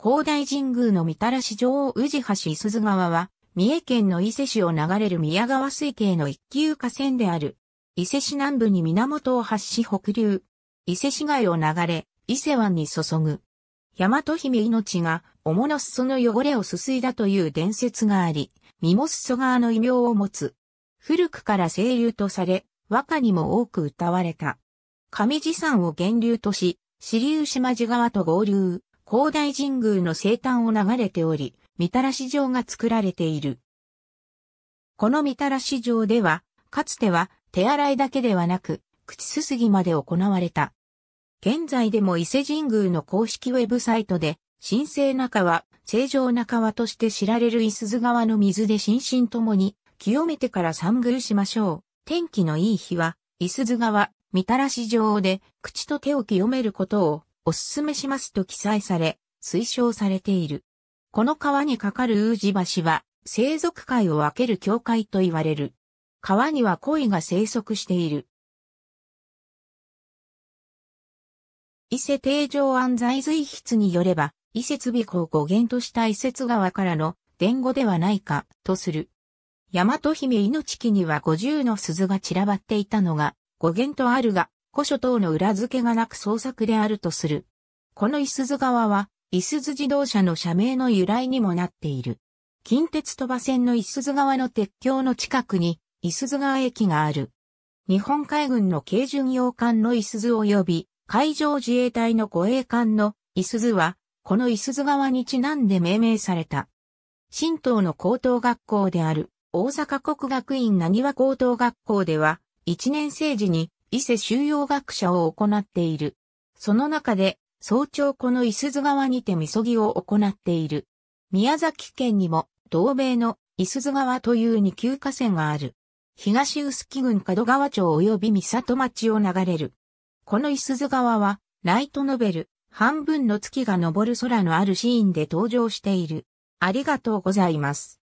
広大神宮のみたらし女王宇治橋伊鈴川は、三重県の伊勢市を流れる宮川水系の一級河川である。伊勢市南部に源を発し北流。伊勢市街を流れ、伊勢湾に注ぐ。大和姫命が、主の裾の汚れをすすいだという伝説があり、身も裾側の異名を持つ。古くから清流とされ、和歌にも多く歌われた。上地山を源流とし、支流島地川と合流。広大神宮の生誕を流れており、みたらし城が作られている。このみたらし城では、かつては手洗いだけではなく、口すすぎまで行われた。現在でも伊勢神宮の公式ウェブサイトで、神聖な川、正常な川として知られる伊鈴川の水で心身ともに、清めてからグ宮しましょう。天気のいい日は、伊鈴川、みたらし城で、口と手を清めることを、おすすめしますと記載され、推奨されている。この川に架かる宇治橋は、生息界を分ける境界と言われる。川には鯉が生息している。伊勢定常安在随筆によれば、伊勢尾港語源とした伊勢津川からの伝語ではないか、とする。大和姫命木には五十の鈴が散らばっていたのが、語源とあるが、古書等の裏付けがなく創作であるとする。このいすゞ川は、いすゞ自動車の社名の由来にもなっている。近鉄鳥羽線のいすゞ川の鉄橋の近くに、いすゞ川駅がある。日本海軍の軽巡洋艦のいすゞ及び、海上自衛隊の護衛艦のいすゞは、このいすゞ川にちなんで命名された。新東の高等学校である、大阪国学院なにわ高等学校では、1年生時に伊勢収容学者を行っている。その中で、早朝この伊豆川にてみそぎを行っている。宮崎県にも、同米の伊豆川という二級河川がある。東臼杵郡門川町及び三里町を流れる。この伊豆川は、ライトノベル、半分の月が昇る空のあるシーンで登場している。ありがとうございます。